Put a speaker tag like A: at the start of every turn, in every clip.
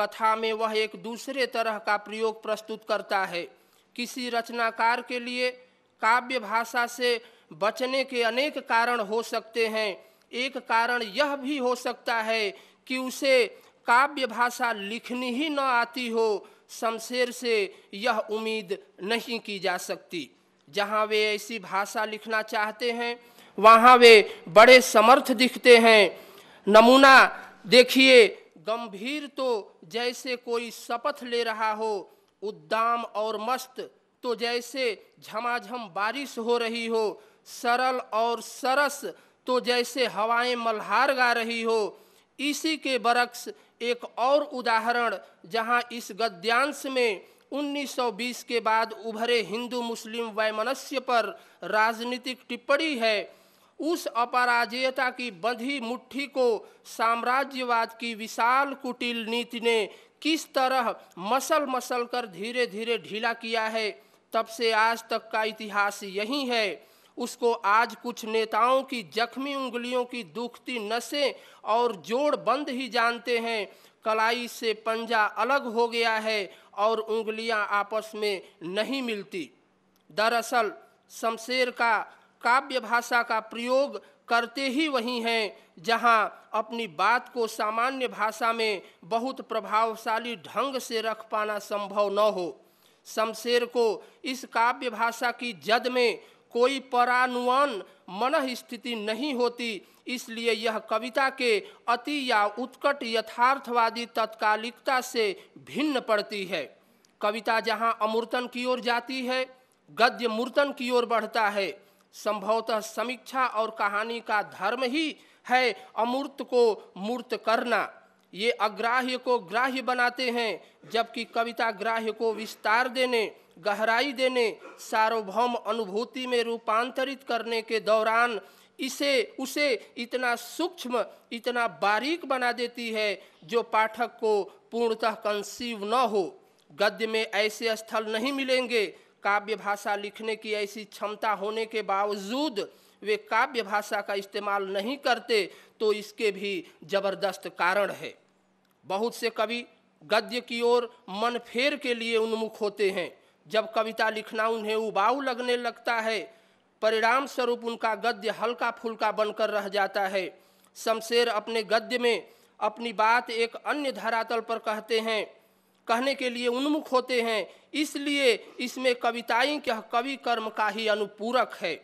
A: कथा में वह एक दूसरे तरह का प्रयोग प्रस्तुत करता है किसी रचनाकार के लिए काव्य भाषा से बचने के अनेक कारण हो सकते हैं एक कारण यह भी हो सकता है कि उसे काव्य भाषा लिखनी ही न आती हो शमशेर से यह उम्मीद नहीं की जा सकती जहाँ वे ऐसी भाषा लिखना चाहते हैं वहाँ वे बड़े समर्थ दिखते हैं नमूना देखिए गंभीर तो जैसे कोई शपथ ले रहा हो उद्दाम और मस्त तो जैसे झमाझम बारिश हो रही हो सरल और सरस तो जैसे हवाएं मल्हार गा रही हो इसी के बरक्स एक और उदाहरण जहां इस गद्यांश में 1920 के बाद उभरे हिंदू मुस्लिम वैमनस्य पर राजनीतिक टिप्पणी है उस अपराजयता की बंधी मुट्ठी को साम्राज्यवाद की विशाल कुटिल नीति ने किस तरह मसल मसल कर धीरे धीरे ढीला किया है तब से आज तक का इतिहास यही है उसको आज कुछ नेताओं की जख्मी उंगलियों की दुखती नसें और जोड़ बंद ही जानते हैं कलाई से पंजा अलग हो गया है और उंगलियां आपस में नहीं मिलती दरअसल शमशेर का काव्य भाषा का प्रयोग करते ही वही हैं जहां अपनी बात को सामान्य भाषा में बहुत प्रभावशाली ढंग से रख पाना संभव न हो शमशेर को इस काव्य भाषा की जद में कोई परानुवान मन स्थिति नहीं होती इसलिए यह कविता के अति या उत्कट यथार्थवादी तत्कालिकता से भिन्न पड़ती है कविता जहाँ अमूर्तन की ओर जाती है गद्य मूर्तन की ओर बढ़ता है संभवतः समीक्षा और कहानी का धर्म ही है अमूर्त को मूर्त करना ये अग्राह्य को ग्राह्य बनाते हैं जबकि कविता ग्राह्य को विस्तार देने गहराई देने सार्वभौम अनुभूति में रूपांतरित करने के दौरान इसे उसे इतना सूक्ष्म इतना बारीक बना देती है जो पाठक को पूर्णतः कंसीव न हो गद्य में ऐसे स्थल नहीं मिलेंगे काव्य भाषा लिखने की ऐसी क्षमता होने के बावजूद वे काव्य भाषा का इस्तेमाल नहीं करते तो इसके भी जबरदस्त कारण है बहुत से कवि गद्य की ओर मन फेर के लिए उन्मुख होते हैं जब कविता लिखना उन्हें उबाऊ लगने लगता है परिणाम स्वरूप उनका गद्य हल्का फुल्का बनकर रह जाता है शमशेर अपने गद्य में अपनी बात एक अन्य धरातल पर कहते हैं कहने के लिए उन्मुख होते हैं इसलिए इसमें कविताई के कवि कर्म का ही अनुपूरक है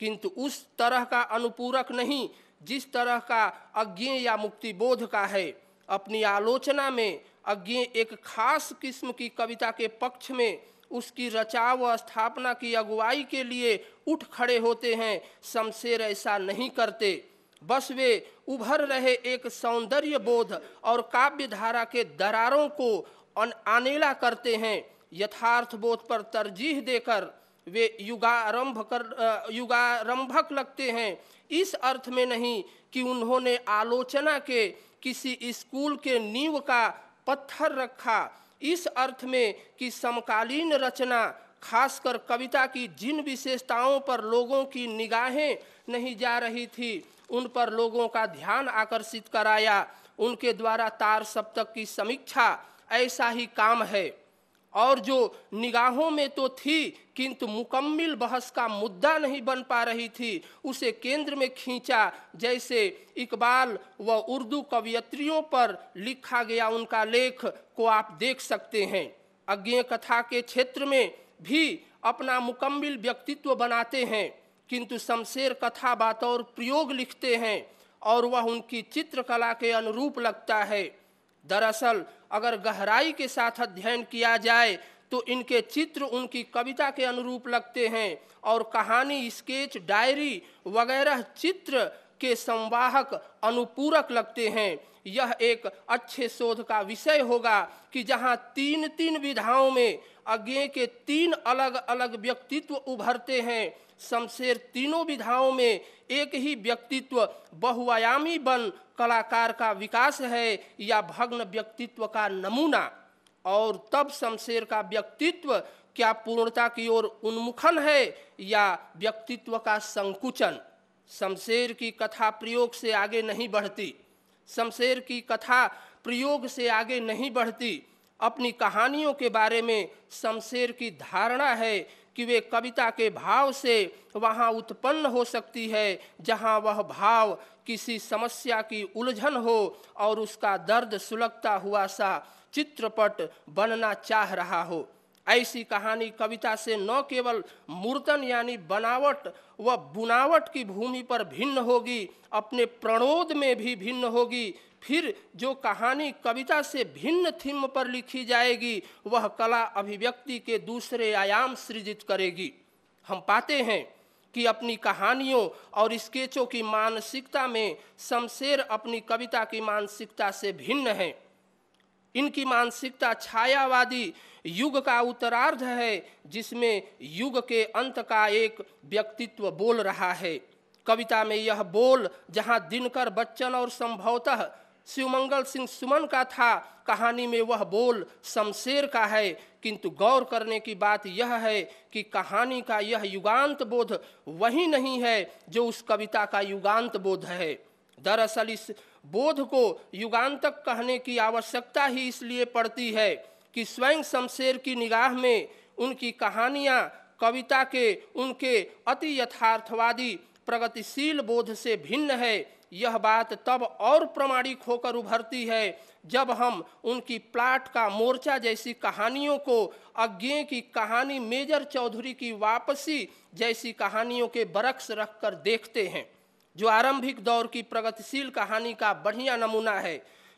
A: किंतु उस तरह का अनुपूरक नहीं जिस तरह का अज्ञे या मुक्ति बोध का है अपनी आलोचना में अज्ञे एक खास किस्म की कविता के पक्ष में उसकी रचा व स्थापना की अगुवाई के लिए उठ खड़े होते हैं शमशेर ऐसा नहीं करते बस वे उभर रहे एक सौंदर्य बोध और काव्य धारा के दरारों को अनेला करते हैं यथार्थ बोध पर तरजीह देकर वे युगारंभ कर युगारंभक लगते हैं इस अर्थ में नहीं कि उन्होंने आलोचना के किसी स्कूल के नींव का पत्थर रखा इस अर्थ में कि समकालीन रचना खासकर कविता की जिन विशेषताओं पर लोगों की निगाहें नहीं जा रही थी उन पर लोगों का ध्यान आकर्षित कराया उनके द्वारा तार सप्तक की समीक्षा ऐसा ही काम है और जो निगाहों में तो थी किंतु मुकम्मल बहस का मुद्दा नहीं बन पा रही थी उसे केंद्र में खींचा जैसे इकबाल व उर्दू कवियत्रियों पर लिखा गया उनका लेख को आप देख सकते हैं अज्ञे कथा के क्षेत्र में भी अपना मुकम्मल व्यक्तित्व बनाते हैं किंतु शमशेर कथा बतौर प्रयोग लिखते हैं और वह उनकी चित्रकला के अनुरूप लगता है दरअसल अगर गहराई के साथ अध्ययन किया जाए तो इनके चित्र उनकी कविता के अनुरूप लगते हैं और कहानी स्केच डायरी वगैरह चित्र के संवाहक अनुपूरक लगते हैं यह एक अच्छे शोध का विषय होगा कि जहाँ तीन तीन विधाओं में अज्ञे के तीन अलग अलग व्यक्तित्व उभरते हैं शमशेर तीनों विधाओं में एक ही व्यक्तित्व बहुआयामी बन कलाकार का विकास है या भग्न व्यक्तित्व का नमूना और तब शमशेर का व्यक्तित्व क्या पूर्णता की ओर उन्मुखन है या व्यक्तित्व का संकुचन शमशेर की कथा प्रयोग से आगे नहीं बढ़ती शमशेर की कथा प्रयोग से आगे नहीं बढ़ती अपनी कहानियों के बारे में शमशेर की धारणा है कि वे कविता के भाव से वहाँ उत्पन्न हो सकती है जहाँ वह भाव किसी समस्या की उलझन हो और उसका दर्द सुलगता हुआ सा चित्रपट बनना चाह रहा हो ऐसी कहानी कविता से न केवल मूर्तन यानी बनावट व बुनावट की भूमि पर भिन्न होगी अपने प्रणोद में भी भिन्न होगी फिर जो कहानी कविता से भिन्न थीम पर लिखी जाएगी वह कला अभिव्यक्ति के दूसरे आयाम सृजित करेगी हम पाते हैं कि अपनी कहानियों और स्केचों की मानसिकता में शमशेर अपनी कविता की मानसिकता से भिन्न है इनकी मानसिकता छायावादी युग का उत्तरार्ध है जिसमें युग के अंत का एक व्यक्तित्व बोल रहा है कविता में यह बोल जहाँ दिनकर बच्चन और संभवतः शिवमंगल सिंह सुमन का था कहानी में वह बोल शमशेर का है किंतु गौर करने की बात यह है कि कहानी का यह युगांत बोध वही नहीं है जो उस कविता का युगांत बोध है दरअसल इस बोध को युगांतक कहने की आवश्यकता ही इसलिए पड़ती है कि स्वयं शमशेर की निगाह में उनकी कहानियाँ कविता के उनके अति यथार्थवादी प्रगतिशील बोध से भिन्न है यह बात तब और प्रमाणिक होकर उभरती है जब हम उनकी प्लाट का मोर्चा जैसी कहानियों को अज्ञे की कहानी मेजर चौधरी की वापसी जैसी कहानियों के बरक्स रखकर देखते हैं जो आरंभिक दौर की प्रगतिशील कहानी का बढ़िया नमूना है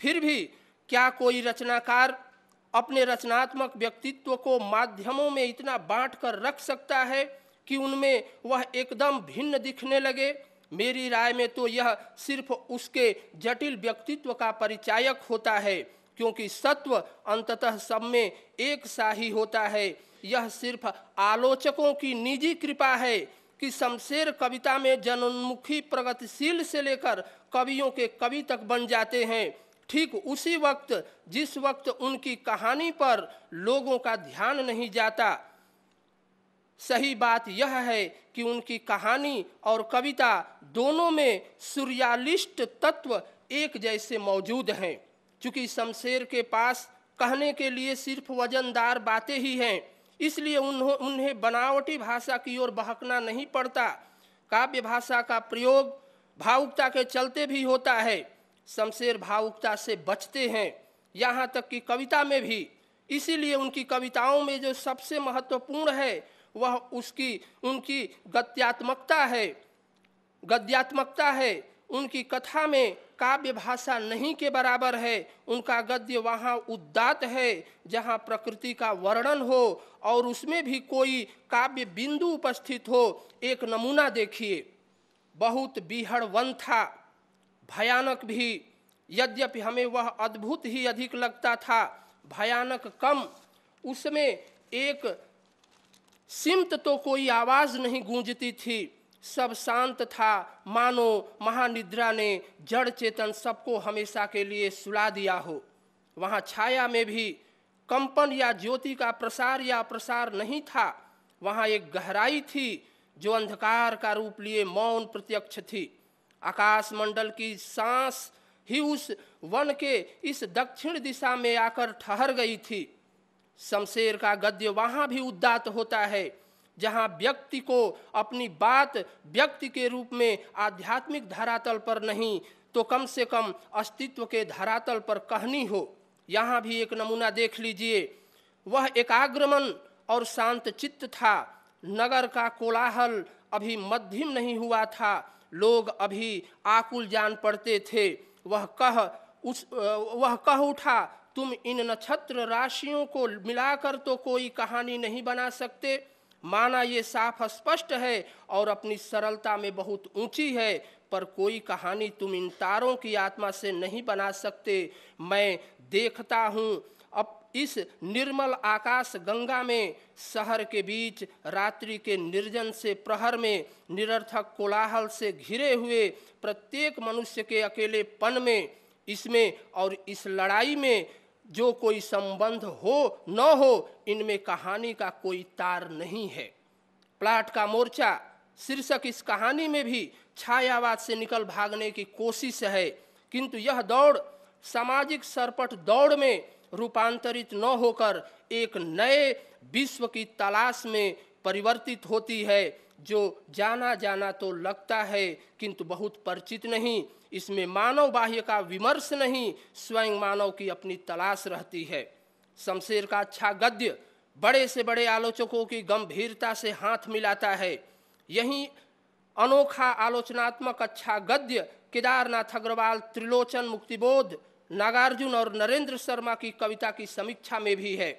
A: फिर भी क्या कोई रचनाकार अपने रचनात्मक व्यक्तित्व को माध्यमों में इतना बांट कर रख सकता है कि उनमें वह एकदम भिन्न दिखने लगे मेरी राय में तो यह सिर्फ उसके जटिल व्यक्तित्व का परिचायक होता है क्योंकि सत्व अंततः सब में एक सा ही होता है यह सिर्फ आलोचकों की निजी कृपा है कि शमशेर कविता में जनोन्मुखी प्रगतिशील से लेकर कवियों के कवि तक बन जाते हैं ठीक उसी वक्त जिस वक्त उनकी कहानी पर लोगों का ध्यान नहीं जाता सही बात यह है कि उनकी कहानी और कविता दोनों में सूर्यालिस्ट तत्व एक जैसे मौजूद हैं क्योंकि शमशेर के पास कहने के लिए सिर्फ वजनदार बातें ही हैं इसलिए उन्हों उन्हें बनावटी भाषा की ओर बहकना नहीं पड़ता काव्य भाषा का प्रयोग भावुकता के चलते भी होता है शमशेर भावुकता से बचते हैं यहाँ तक कि कविता में भी इसीलिए उनकी कविताओं में जो सबसे महत्वपूर्ण है वह उसकी उनकी गत्यात्मकता है गद्यात्मकता है उनकी कथा में काव्य भाषा नहीं के बराबर है उनका गद्य वहाँ उद्दात है जहाँ प्रकृति का वर्णन हो और उसमें भी कोई काव्य बिंदु उपस्थित हो एक नमूना देखिए बहुत बिहड़वन था भयानक भी यद्यपि हमें वह अद्भुत ही अधिक लगता था भयानक कम उसमें एक सिमत तो कोई आवाज़ नहीं गूंजती थी सब शांत था मानो महानिद्रा ने जड़ चेतन सबको हमेशा के लिए सुला दिया हो वहाँ छाया में भी कंपन या ज्योति का प्रसार या प्रसार नहीं था वहाँ एक गहराई थी जो अंधकार का रूप लिए मौन प्रत्यक्ष थी आकाशमंडल की सांस ही उस वन के इस दक्षिण दिशा में आकर ठहर गई थी शमशेर का गद्य वहाँ भी उद्दात होता है जहाँ व्यक्ति को अपनी बात व्यक्ति के रूप में आध्यात्मिक धरातल पर नहीं तो कम से कम अस्तित्व के धरातल पर कहनी हो यहाँ भी एक नमूना देख लीजिए वह एकाग्रमन और शांत चित्त था नगर का कोलाहल अभी मध्यम नहीं हुआ था लोग अभी आकुल जान पड़ते थे वह कह उस वह कह उठा तुम इन नक्षत्र राशियों को मिलाकर तो कोई कहानी नहीं बना सकते माना ये साफ स्पष्ट है और अपनी सरलता में बहुत ऊंची है पर कोई कहानी तुम इन तारों की आत्मा से नहीं बना सकते मैं देखता हूँ अब इस निर्मल आकाश गंगा में शहर के बीच रात्रि के निर्जन से प्रहर में निरर्थक कोलाहल से घिरे हुए प्रत्येक मनुष्य के अकेलेपन में इसमें और इस लड़ाई में जो कोई संबंध हो न हो इनमें कहानी का कोई तार नहीं है प्लाट का मोर्चा शीर्षक इस कहानी में भी छायावाद से निकल भागने की कोशिश है किंतु यह दौड़ सामाजिक सरपट दौड़ में रूपांतरित न होकर एक नए विश्व की तलाश में परिवर्तित होती है जो जाना जाना तो लगता है किंतु बहुत परिचित नहीं इसमें मानव बाह्य का विमर्श नहीं स्वयं मानव की अपनी तलाश रहती है शमशेर का अच्छा गद्य बड़े से बड़े आलोचकों की गंभीरता से हाथ मिलाता है यही अनोखा आलोचनात्मक अच्छा गद्य केदारनाथ अग्रवाल त्रिलोचन मुक्तिबोध नागार्जुन और नरेंद्र शर्मा की कविता की समीक्षा में भी है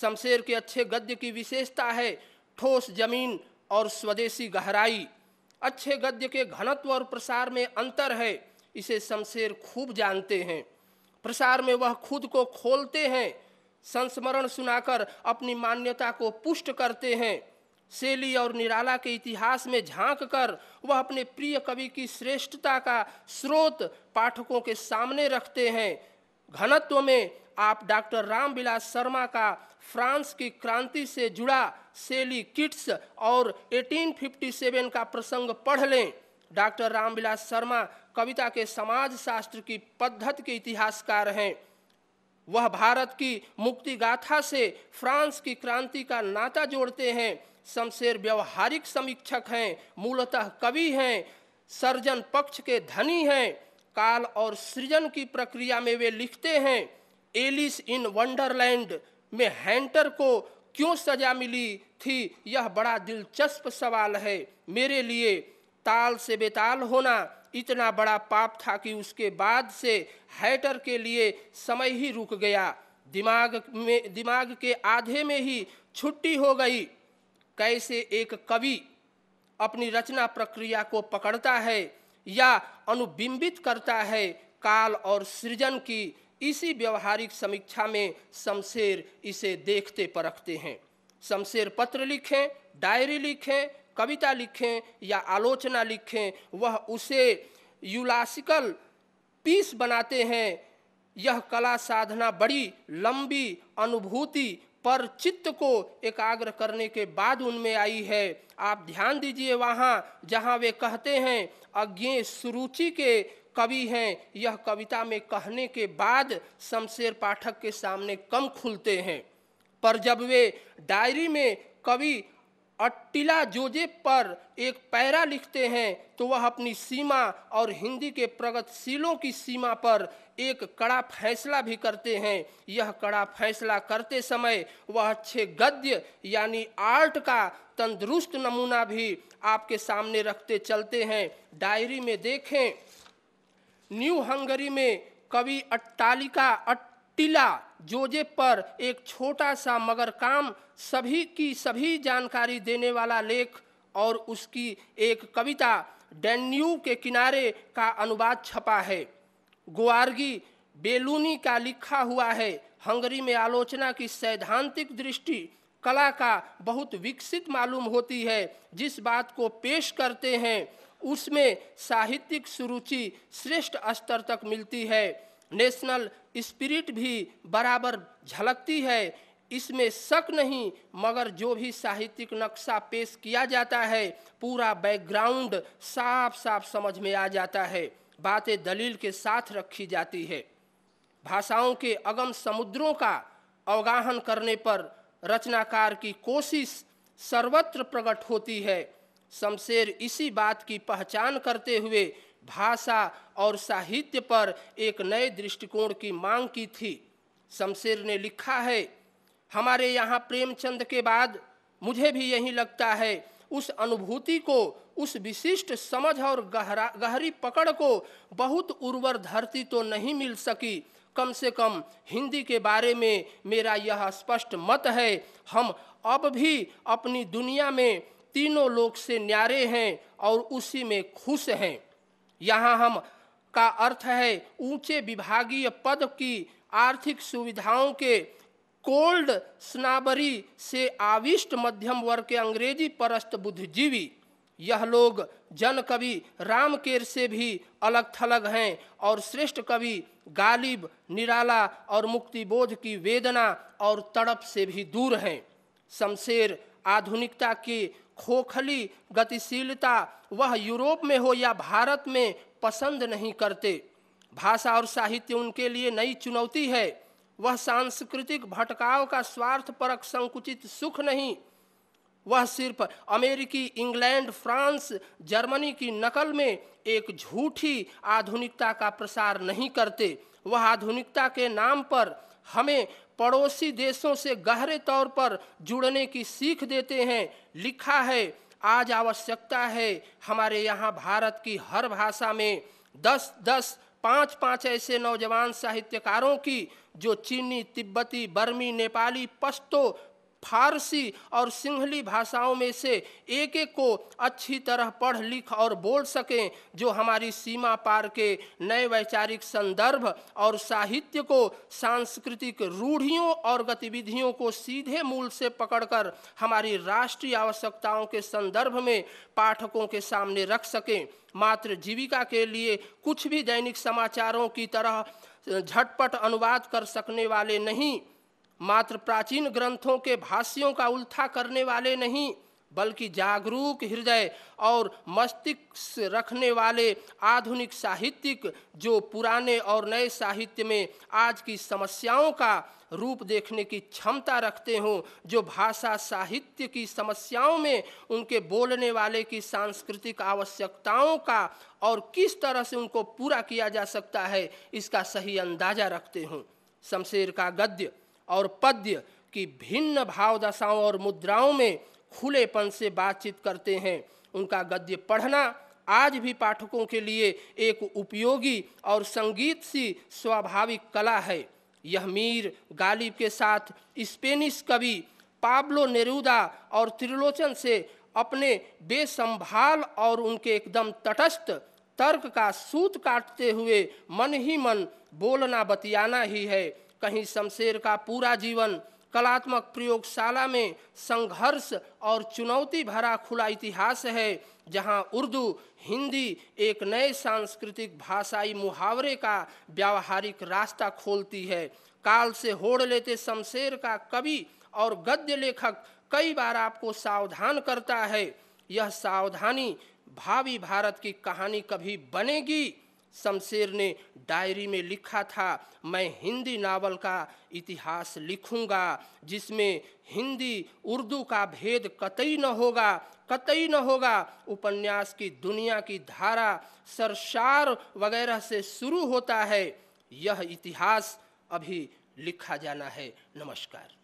A: शमशेर के अच्छे गद्य की विशेषता है ठोस जमीन और स्वदेशी गहराई अच्छे गद्य के घनत्व और प्रसार में अंतर है इसे शमशेर खूब जानते हैं प्रसार में वह खुद को खोलते हैं संस्मरण सुनाकर अपनी मान्यता को पुष्ट करते हैं शैली और निराला के इतिहास में झांक कर वह अपने प्रिय कवि की श्रेष्ठता का स्रोत पाठकों के सामने रखते हैं घनत्व में आप डॉक्टर रामविलास शर्मा का फ्रांस की क्रांति से जुड़ा सेली किट्स और 1857 का प्रसंग पढ़ लें डॉक्टर रामविलास शर्मा कविता के समाज शास्त्र की पद्धति के इतिहासकार हैं वह भारत की मुक्ति गाथा से फ्रांस की क्रांति का नाता जोड़ते हैं शमशेर व्यवहारिक समीक्षक हैं मूलतः कवि हैं सर्जन पक्ष के धनी हैं काल और सृजन की प्रक्रिया में वे लिखते हैं एलिस इन वंडरलैंड में हैंटर को क्यों सजा मिली थी यह बड़ा दिलचस्प सवाल है मेरे लिए ताल से बेताल होना इतना बड़ा पाप था कि उसके बाद से हैटर के लिए समय ही रुक गया दिमाग में दिमाग के आधे में ही छुट्टी हो गई कैसे एक कवि अपनी रचना प्रक्रिया को पकड़ता है या अनुबिंबित करता है काल और सृजन की इसी व्यवहारिक समीक्षा में शमशेर इसे देखते परखते हैं शमशेर पत्र लिखें डायरी लिखें कविता लिखें या आलोचना लिखें वह उसे यूलासिकल पीस बनाते हैं यह कला साधना बड़ी लंबी अनुभूति पर चित्त को एकाग्र करने के बाद उनमें आई है आप ध्यान दीजिए वहाँ जहाँ वे कहते हैं अज्ञे सुरुचि के कवि हैं यह कविता में कहने के बाद शमशेर पाठक के सामने कम खुलते हैं पर जब वे डायरी में कवि अट्टिला जोजेब पर एक पैरा लिखते हैं तो वह अपनी सीमा और हिंदी के प्रगतिशीलों की सीमा पर एक कड़ा फैसला भी करते हैं यह कड़ा फैसला करते समय वह अच्छे गद्य यानी आर्ट का तंदुरुस्त नमूना भी आपके सामने रखते चलते हैं डायरी में देखें न्यू हंगरी में कवि अट्टालिका अट्टिला जोजे पर एक छोटा सा मगर काम सभी की सभी जानकारी देने वाला लेख और उसकी एक कविता डेन्यू के किनारे का अनुवाद छपा है गुआर्गी बेलूनी का लिखा हुआ है हंगरी में आलोचना की सैद्धांतिक दृष्टि कला का बहुत विकसित मालूम होती है जिस बात को पेश करते हैं उसमें साहित्यिक सुरुचि श्रेष्ठ स्तर तक मिलती है नेशनल स्पिरिट भी बराबर झलकती है इसमें शक नहीं मगर जो भी साहित्यिक नक्शा पेश किया जाता है पूरा बैकग्राउंड साफ साफ समझ में आ जाता है बातें दलील के साथ रखी जाती है भाषाओं के अगम समुद्रों का अवगाहन करने पर रचनाकार की कोशिश सर्वत्र प्रकट होती है शमशेर इसी बात की पहचान करते हुए भाषा और साहित्य पर एक नए दृष्टिकोण की मांग की थी शमशेर ने लिखा है हमारे यहाँ प्रेमचंद के बाद मुझे भी यही लगता है उस अनुभूति को उस विशिष्ट समझ और गहरा गहरी पकड़ को बहुत उर्वर धरती तो नहीं मिल सकी कम से कम हिंदी के बारे में मेरा यह स्पष्ट मत है हम अब भी अपनी दुनिया में तीनों लोग से न्यारे हैं और उसी में खुश हैं यहाँ हम का अर्थ है ऊंचे विभागीय पद की आर्थिक सुविधाओं के कोल्ड स्नाबरी से आविष्ट मध्यम वर्ग के अंग्रेजी परस्त बुद्धिजीवी यह लोग जन कवि रामकेर से भी अलग थलग हैं और श्रेष्ठ कवि गालिब निराला और मुक्तिबोध की वेदना और तड़प से भी दूर हैं शमशेर आधुनिकता की खोखली गतिशीलता वह यूरोप में हो या भारत में पसंद नहीं करते भाषा और साहित्य उनके लिए नई चुनौती है वह सांस्कृतिक भटकाव का स्वार्थ परक संकुचित सुख नहीं वह सिर्फ अमेरिकी इंग्लैंड फ्रांस जर्मनी की नकल में एक झूठी आधुनिकता का प्रसार नहीं करते वह आधुनिकता के नाम पर हमें पड़ोसी देशों से गहरे तौर पर जुड़ने की सीख देते हैं लिखा है आज आवश्यकता है हमारे यहाँ भारत की हर भाषा में दस दस पाँच पाँच ऐसे नौजवान साहित्यकारों की जो चीनी तिब्बती बर्मी नेपाली पश्तो फारसी और सिंहली भाषाओं में से एक एक को अच्छी तरह पढ़ लिख और बोल सकें जो हमारी सीमा पार के नए वैचारिक संदर्भ और साहित्य को सांस्कृतिक रूढ़ियों और गतिविधियों को सीधे मूल से पकड़कर हमारी राष्ट्रीय आवश्यकताओं के संदर्भ में पाठकों के सामने रख सकें मात्र जीविका के लिए कुछ भी दैनिक समाचारों की तरह झटपट अनुवाद कर सकने वाले नहीं मात्र प्राचीन ग्रंथों के भाष्यों का उल्था करने वाले नहीं बल्कि जागरूक हृदय और मस्तिष्क रखने वाले आधुनिक साहित्यिक जो पुराने और नए साहित्य में आज की समस्याओं का रूप देखने की क्षमता रखते हों जो भाषा साहित्य की समस्याओं में उनके बोलने वाले की सांस्कृतिक आवश्यकताओं का और किस तरह से उनको पूरा किया जा सकता है इसका सही अंदाजा रखते हों शमशेर का गद्य और पद्य की भिन्न भाव दशाओं और मुद्राओं में खुलेपन से बातचीत करते हैं उनका गद्य पढ़ना आज भी पाठकों के लिए एक उपयोगी और संगीत सी स्वाभाविक कला है यह मीर गालिब के साथ स्पेनिश कवि पाब्लो नेरुदा और त्रिलोचन से अपने बेसंभाल और उनके एकदम तटस्थ तर्क का सूत काटते हुए मन ही मन बोलना बतियाना ही है कहीं शमशेर का पूरा जीवन कलात्मक प्रयोगशाला में संघर्ष और चुनौती भरा खुला इतिहास है जहां उर्दू हिंदी एक नए सांस्कृतिक भाषाई मुहावरे का व्यावहारिक रास्ता खोलती है काल से होड़ लेते शमशेर का कवि और गद्य लेखक कई बार आपको सावधान करता है यह सावधानी भावी भारत की कहानी कभी बनेगी शमशेर ने डायरी में लिखा था मैं हिंदी नावल का इतिहास लिखूंगा जिसमें हिंदी उर्दू का भेद कतई न होगा कतई न होगा उपन्यास की दुनिया की धारा सरसार वगैरह से शुरू होता है यह इतिहास अभी लिखा जाना है नमस्कार